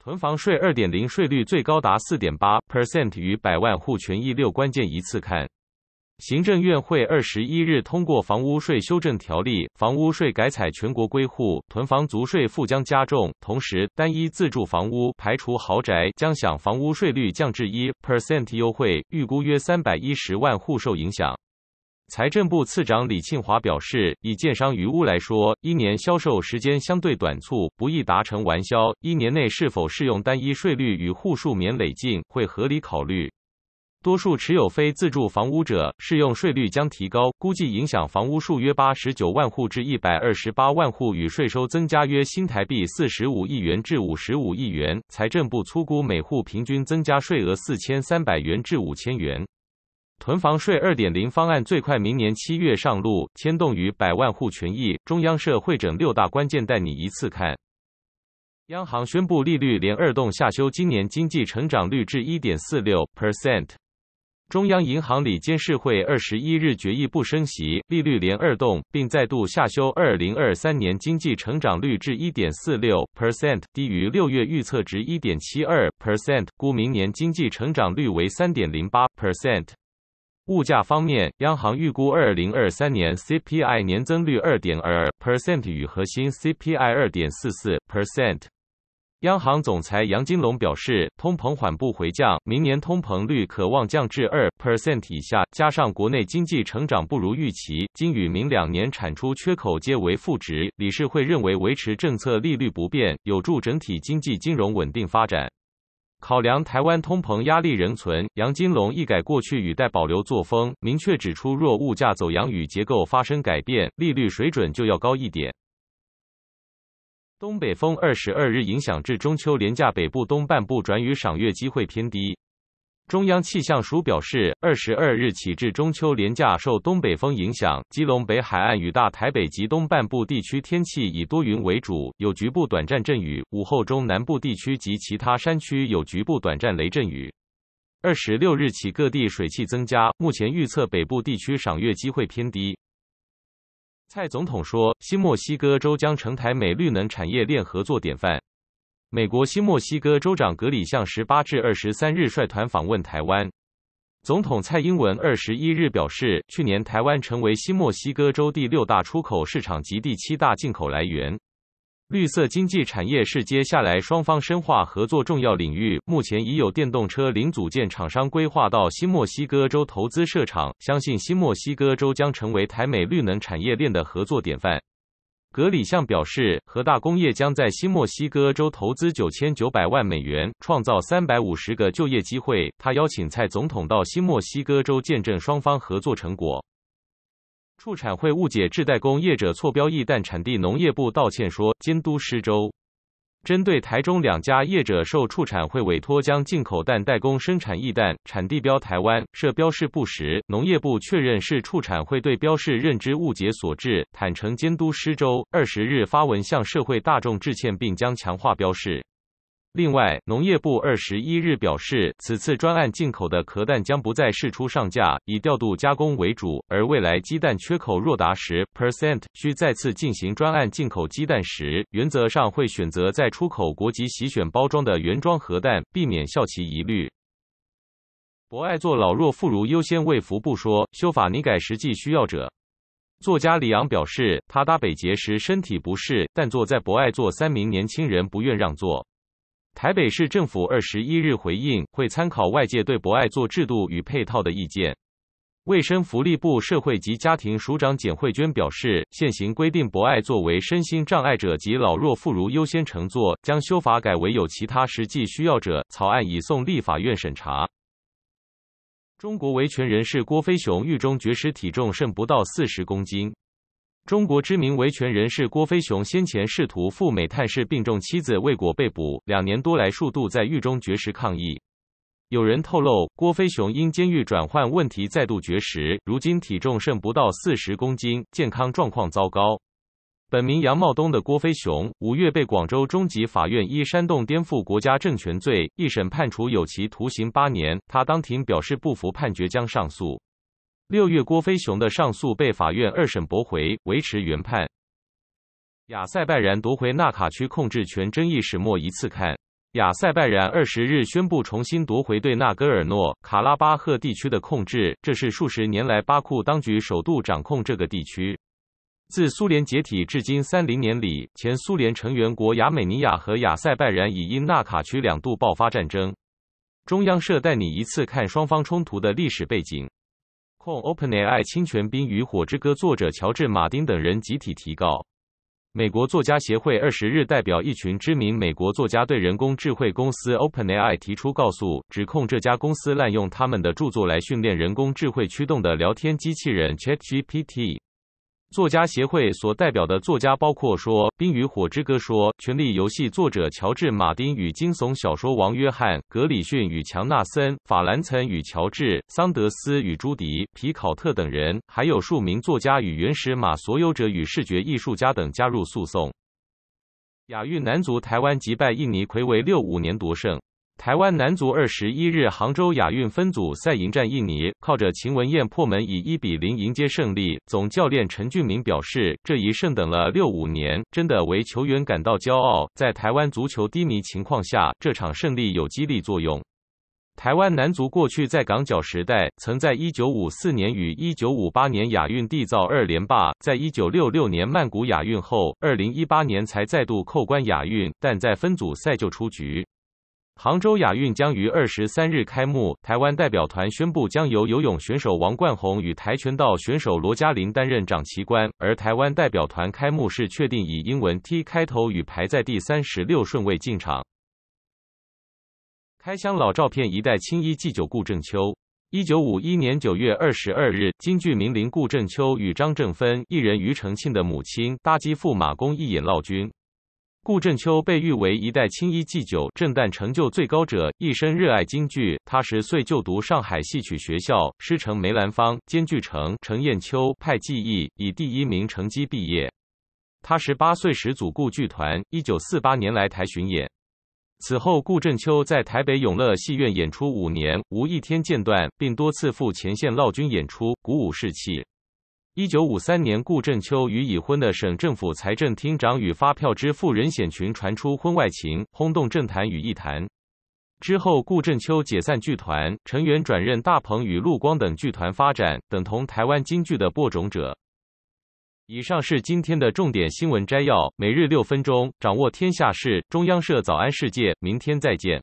囤房税2.0税率最高达4.8%，与百万户权益六关键一次看。行政院会21日通过房屋税修正条例，房屋税改采全国归户，囤房足税负将加重。同时，单一自住房屋排除豪宅，将享房屋税率降至1%优惠，预估约310万户受影响。财政部次长李庆华表示，以建商余屋来说，一年销售时间相对短促，不易达成完销。一年内是否适用单一税率与户数免累进，会合理考虑。多数持有非自住房屋者适用税率将提高，估计影响房屋数约八十九万户至一百二十八万户，与税收增加约新台币四十五亿元至五十五亿元。财政部粗估每户平均增加税额四千三百元至五千元。囤房税2.0方案最快明年七月上路，牵动逾百万户权益。中央社会诊六大关键，带你一次看。央行宣布利率连二动下修，今年经济成长率至1.46%。中央银行里监事会二十一日决议不升息，利率连二动，并再度下修二零二三年经济成长率至1.46%，低于六月预测值1.72%，估明年经济成长率为3.08%。物价方面，央行预估2023年 CPI 年增率2.2%，与核心 CPI 2.44%。央行总裁杨金龙表示，通膨缓步回降，明年通膨率可望降至2%以下。加上国内经济成长不如预期，今与明两年产出缺口皆为负值。理事会认为维持政策利率不变，有助整体经济金融稳定发展。考量台湾通膨压力仍存，杨金龙一改过去语带保留作风，明确指出，若物价走扬与结构发生改变，利率水准就要高一点。东北风二十二日影响至中秋连假，北部东半部转雨，赏月机会偏低。中央气象署表示，二十二日起至中秋连假，受东北风影响，基隆北海岸与大台北及东半部地区天气以多云为主，有局部短暂阵雨；午后中南部地区及其他山区有局部短暂雷阵雨。二十六日起各地水汽增加，目前预测北部地区赏月机会偏低。蔡总统说，新墨西哥州将成台美绿能产业链合作典范。美国新墨西哥州长格里向十八至二十三日率团访问台湾。总统蔡英文二十一日表示，去年台湾成为新墨西哥州第六大出口市场及第七大进口来源。绿色经济产业是接下来双方深化合作重要领域。目前已有电动车零组件厂商规划到新墨西哥州投资设厂，相信新墨西哥州将成为台美绿能产业链的合作典范。格里向表示，和大工业将在新墨西哥州投资九千九百万美元，创造三百五十个就业机会。他邀请蔡总统到新墨西哥州见证双方合作成果。畜产会误解制袋工业者错标意，但产地农业部道歉说，监督失周。针对台中两家业者受畜产会委托将进口蛋代工生产异蛋，产地标台湾，设标示不实。农业部确认是畜产会对标示认知误解所致，坦诚监督失周。二十日发文向社会大众致歉，并将强化标示。另外，农业部二十一日表示，此次专案进口的壳蛋将不再市出上架，以调度加工为主。而未来鸡蛋缺口若达十 percent，需再次进行专案进口鸡蛋时，原则上会选择在出口国籍洗选包装的原装核蛋，避免效期疑虑。博爱座老弱妇孺优先为福不说，修法拟改实际需要者。作家李昂表示，他搭北捷时身体不适，但坐在博爱座三名年轻人不愿让座。台北市政府二十一日回应，会参考外界对博爱做制度与配套的意见。卫生福利部社会及家庭署长简慧娟表示，现行规定博爱作为身心障碍者及老弱妇孺优先乘坐，将修法改为有其他实际需要者。草案已送立法院审查。中国维权人士郭飞雄狱中绝食，体重剩不到四十公斤。中国知名维权人士郭飞雄先前试图赴美探视病重妻子未果被捕，两年多来数度在狱中绝食抗议。有人透露，郭飞雄因监狱转换问题再度绝食，如今体重剩不到四十公斤，健康状况糟糕。本名杨茂东的郭飞雄，五月被广州中级法院依煽动颠覆国家政权罪一审判处有期徒刑八年，他当庭表示不服判决，将上诉。六月，郭飞雄的上诉被法院二审驳回，维持原判。亚塞拜然夺回纳卡区控制权争议始末一次看。亚塞拜然二十日宣布重新夺回对纳戈尔诺卡拉巴赫地区的控制，这是数十年来巴库当局首度掌控这个地区。自苏联解体至今三零年里，前苏联成员国亚美尼亚和亚塞拜然已因纳卡区两度爆发战争。中央社带你一次看双方冲突的历史背景。控 OpenAI 侵权，冰与《火之歌》作者乔治·马丁等人集体提告。美国作家协会二十日代表一群知名美国作家，对人工智慧公司 OpenAI 提出告诉，指控这家公司滥用他们的著作来训练人工智慧驱动的聊天机器人 ChatGPT。作家协会所代表的作家包括《说冰与火之歌》、《说权力游戏》作者乔治·马丁与惊悚小说王约翰·格里逊与强纳森·法兰岑与乔治·桑德斯与朱迪·皮考特等人，还有数名作家与原始码所有者与视觉艺术家等加入诉讼。亚韵男足台湾击败印尼魁为六五年夺胜。台湾男足二十一日杭州亚运分组赛迎战印尼，靠着秦文艳破门，以一比零迎接胜利。总教练陈俊明表示：“这一胜等了六五年，真的为球员感到骄傲。在台湾足球低迷情况下，这场胜利有激励作用。”台湾男足过去在港脚时代，曾在一九五四年与一九五八年亚运缔造二连霸，在一九六六年曼谷亚运后，二零一八年才再度扣关亚运，但在分组赛就出局。杭州亚运将于二十三日开幕，台湾代表团宣布将由游泳选手王冠宏与跆拳道选手罗嘉玲担任掌旗官，而台湾代表团开幕式确定以英文 T 开头，与排在第三十六顺位进场。开箱老照片，一代青衣祭酒顾正秋。一九五一年九月二十二日，京剧名伶顾正秋与张正芬、艺人庾澄庆的母亲搭机赴马公义演《老君。顾振秋被誉为一代青衣祭酒，震旦成就最高者。一生热爱京剧，他十岁就读上海戏曲学校，师承梅兰芳，兼具成、程砚秋派技艺，以第一名成绩毕业。他十八岁时，组顾剧团一九四八年来台巡演，此后顾振秋在台北永乐戏院演出五年，无一天间断，并多次赴前线捞军演出，鼓舞士气。一九五三年，顾振秋与已婚的省政府财政厅长与发票之妇任显群传出婚外情，轰动政坛与艺坛。之后，顾振秋解散剧团，成员转任大鹏与陆光等剧团发展，等同台湾京剧的播种者。以上是今天的重点新闻摘要，每日六分钟掌握天下事。中央社早安世界，明天再见。